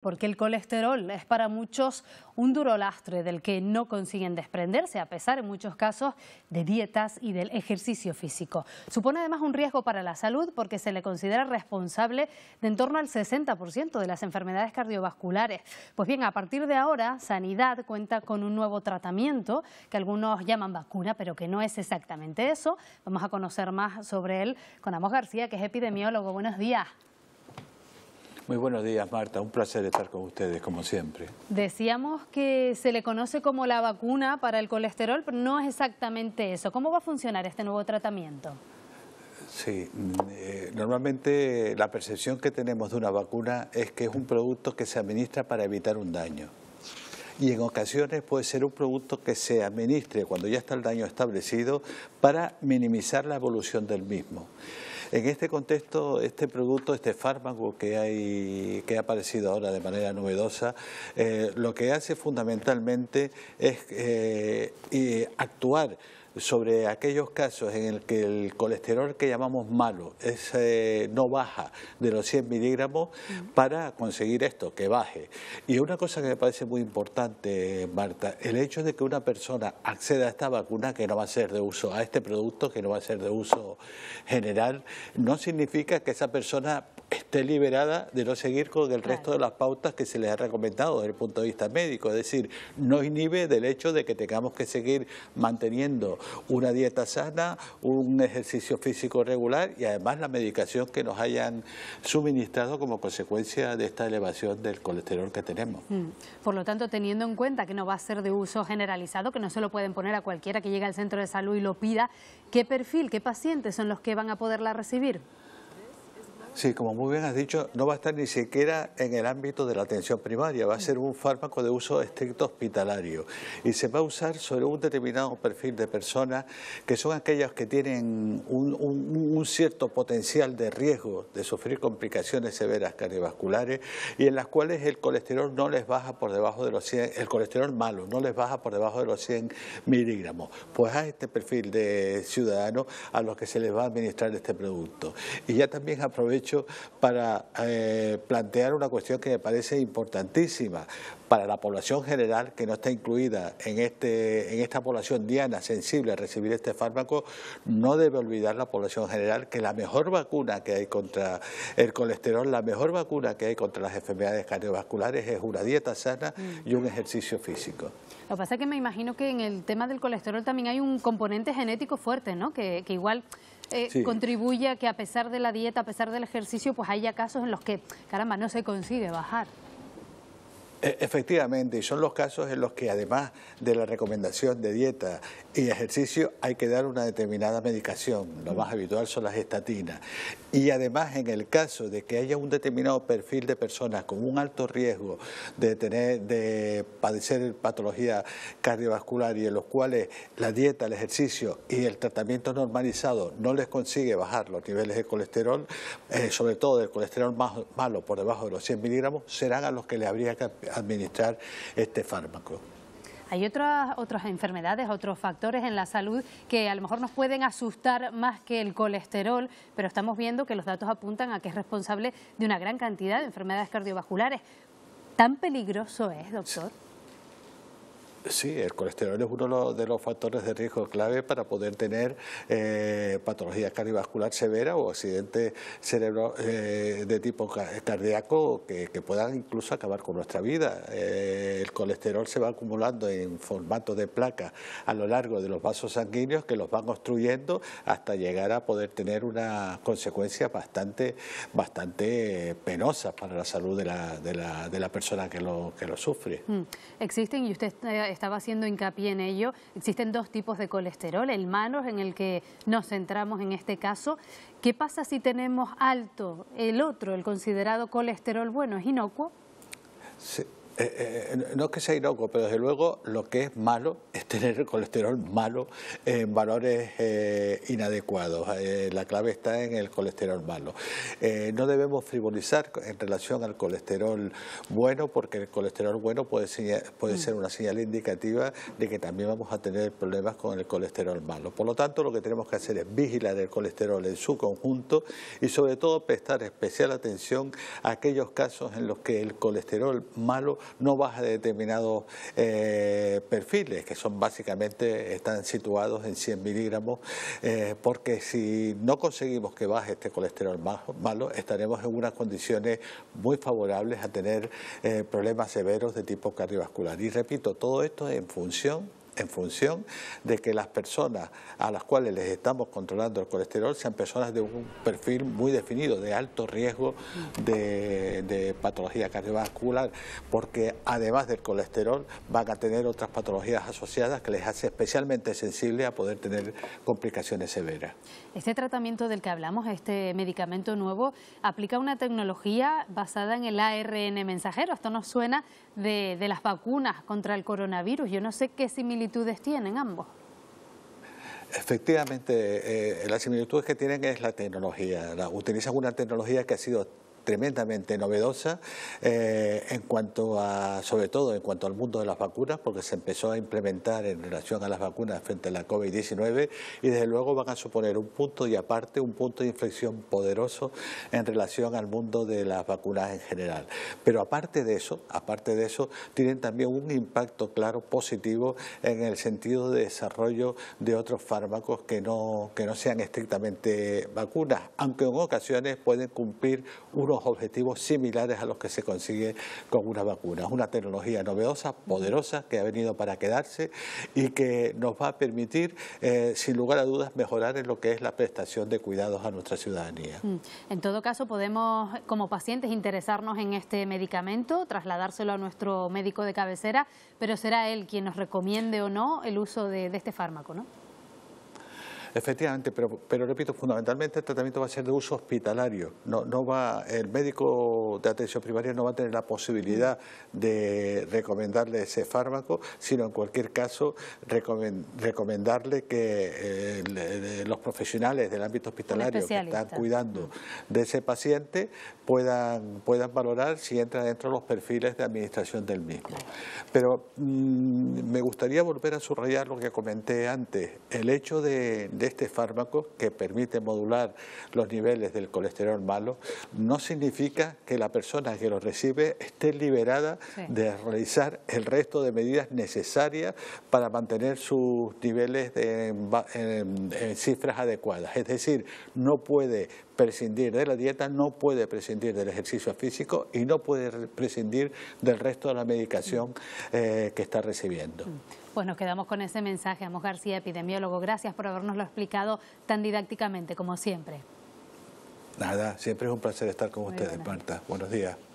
porque el colesterol es para muchos un duro lastre del que no consiguen desprenderse, a pesar en muchos casos de dietas y del ejercicio físico. Supone además un riesgo para la salud porque se le considera responsable de en torno al 60% de las enfermedades cardiovasculares. Pues bien, a partir de ahora, Sanidad cuenta con un nuevo tratamiento que algunos llaman vacuna, pero que no es exactamente eso. Vamos a conocer más sobre él con Amos García, que es epidemiólogo. Buenos días. Muy buenos días, Marta. Un placer estar con ustedes, como siempre. Decíamos que se le conoce como la vacuna para el colesterol, pero no es exactamente eso. ¿Cómo va a funcionar este nuevo tratamiento? Sí, mm, eh, normalmente la percepción que tenemos de una vacuna es que es un producto que se administra para evitar un daño. Y en ocasiones puede ser un producto que se administre cuando ya está el daño establecido para minimizar la evolución del mismo. En este contexto, este producto, este fármaco que, hay, que ha aparecido ahora de manera novedosa, eh, lo que hace fundamentalmente es eh, actuar sobre aquellos casos en el que el colesterol que llamamos malo eh, no baja de los 100 miligramos para conseguir esto, que baje. Y una cosa que me parece muy importante, Marta, el hecho de que una persona acceda a esta vacuna que no va a ser de uso, a este producto que no va a ser de uso general, no significa que esa persona esté liberada de no seguir con el resto de las pautas que se les ha recomendado desde el punto de vista médico. Es decir, no inhibe del hecho de que tengamos que seguir manteniendo una dieta sana, un ejercicio físico regular y además la medicación que nos hayan suministrado como consecuencia de esta elevación del colesterol que tenemos. Mm. Por lo tanto, teniendo en cuenta que no va a ser de uso generalizado, que no se lo pueden poner a cualquiera que llegue al centro de salud y lo pida, ¿qué perfil, qué pacientes son los que van a poderla recibir? Sí, como muy bien has dicho, no va a estar ni siquiera en el ámbito de la atención primaria, va a ser un fármaco de uso estricto hospitalario y se va a usar sobre un determinado perfil de personas que son aquellas que tienen un, cierto potencial de riesgo de sufrir complicaciones severas cardiovasculares y en las cuales el colesterol no les baja por debajo de los 100, el colesterol malo no les baja por debajo de los 100 miligramos. Pues a este perfil de ciudadanos a los que se les va a administrar este producto. Y ya también aprovecho para eh, plantear una cuestión que me parece importantísima para la población general que no está incluida en, este, en esta población diana sensible a recibir este fármaco, no debe olvidar la población general que la mejor vacuna que hay contra el colesterol, la mejor vacuna que hay contra las enfermedades cardiovasculares es una dieta sana y un ejercicio físico. Lo que pasa es que me imagino que en el tema del colesterol también hay un componente genético fuerte, ¿no? que igual eh, contribuye a que a pesar de la dieta, a pesar del ejercicio, pues haya casos en los que, caramba, no se consigue bajar. E, efectivamente, y son los casos en los que además de la recomendación de dieta y ejercicio hay que dar una determinada medicación, lo más habitual son las estatinas. Y además en el caso de que haya un determinado perfil de personas con un alto riesgo de, tener, de padecer patología cardiovascular y en los cuales la dieta, el ejercicio y el tratamiento normalizado no les consigue bajar los niveles de colesterol, eh, sobre todo del colesterol más malo por debajo de los 100 miligramos, serán a los que le habría que administrar este fármaco. Hay otras, otras enfermedades, otros factores en la salud que a lo mejor nos pueden asustar más que el colesterol, pero estamos viendo que los datos apuntan a que es responsable de una gran cantidad de enfermedades cardiovasculares. ¿Tan peligroso es, doctor? Sí, el colesterol es uno de los factores de riesgo clave para poder tener eh, patología cardiovascular severa o accidentes cerebro, eh, de tipo cardíaco que, puedan incluso acabar con nuestra vida. Eh, el colesterol se va acumulando en formato de placa a lo largo de los vasos sanguíneos que los van obstruyendo hasta llegar a poder tener una consecuencia bastante, bastante penosa para la salud de la, de la, de la persona que lo, que lo sufre. Mm. Existen y usted estaba haciendo hincapié en ello. Existen dos tipos de colesterol, el malo, en el que nos centramos en este caso. ¿Qué pasa si tenemos alto el otro, el considerado colesterol bueno? ¿Es inocuo? Eh, eh, no es que sea inocuo, pero desde luego lo que es malo tener colesterol malo en valores eh, inadecuados. Eh, la clave está en el colesterol malo. Eh, no debemos frivolizar en relación al colesterol bueno, porque el colesterol bueno puede, puede ser una señal indicativa de que también vamos a tener problemas con el colesterol malo. Por lo tanto, lo que tenemos que hacer es vigilar el colesterol en su conjunto y sobre todo prestar especial atención a aquellos casos en los que el colesterol malo no baja de determinados perfiles, que son básicamente están situados en 100 miligramos, eh, porque si no conseguimos que baje este colesterol malo, estaremos en unas condiciones muy favorables a tener eh, problemas severos de tipo cardiovascular. Y repito, todo esto en función en función de que las personas a las cuales les estamos controlando el colesterol sean personas de un perfil muy definido, de alto riesgo de, patología cardiovascular, porque además del colesterol van a tener otras patologías asociadas que les hace especialmente sensible a poder tener complicaciones severas. Este tratamiento del que hablamos, este medicamento nuevo, aplica una tecnología basada en el ARN mensajero. Esto nos suena de, de las vacunas contra el coronavirus. Yo no sé qué similitud ¿Qué similitudes tienen ambos? Efectivamente, eh, eh, las similitudes que tienen es la tecnología. utilizan una tecnología que ha sido tremendamente novedosa eh, en cuanto a, sobre todo en cuanto al mundo de las vacunas, porque se empezó a implementar en relación a las vacunas frente a la COVID-19 y desde luego van a suponer un punto y aparte un punto de inflexión poderoso en relación al mundo de las vacunas en general. Pero aparte de eso, aparte de eso, tienen también un impacto claro positivo en el sentido de desarrollo de otros fármacos que no, que no sean estrictamente vacunas, aunque en ocasiones pueden cumplir unos objetivos similares a los que se consigue con una vacuna. Es una tecnología novedosa, poderosa, que ha venido para quedarse y que nos va a permitir, eh, sin lugar a dudas, mejorar en lo que es la prestación de cuidados a nuestra ciudadanía. Mm. En todo caso, podemos, como pacientes, interesarnos en este medicamento, trasladárselo a nuestro médico de cabecera, pero será él quien nos recomiende o no el uso de este fármaco, ¿no? Efectivamente, pero, repito, fundamentalmente el tratamiento va a ser de uso hospitalario. No, no va, el médico de atención primaria no va a tener la posibilidad de recomendarle ese fármaco, sino en cualquier caso recomendarle que eh, los profesionales del ámbito hospitalario que están cuidando de ese paciente puedan, puedan valorar si entra dentro de los perfiles de administración del mismo. Pero mm, me gustaría volver a subrayar lo que comenté antes, el hecho de de este fármaco que permite modular los niveles del colesterol malo no significa que la persona que lo recibe esté liberada de realizar el resto de medidas necesarias para mantener sus niveles de, cifras adecuadas. Es decir, no puede prescindir de la dieta, no puede prescindir del ejercicio físico y no puede prescindir del resto de la medicación eh, que está recibiendo. Pues nos quedamos con ese mensaje, Amos García, epidemiólogo. Gracias por habernoslo explicado tan didácticamente como siempre. Nada, siempre es un placer estar con ustedes, Marta. Buenos días.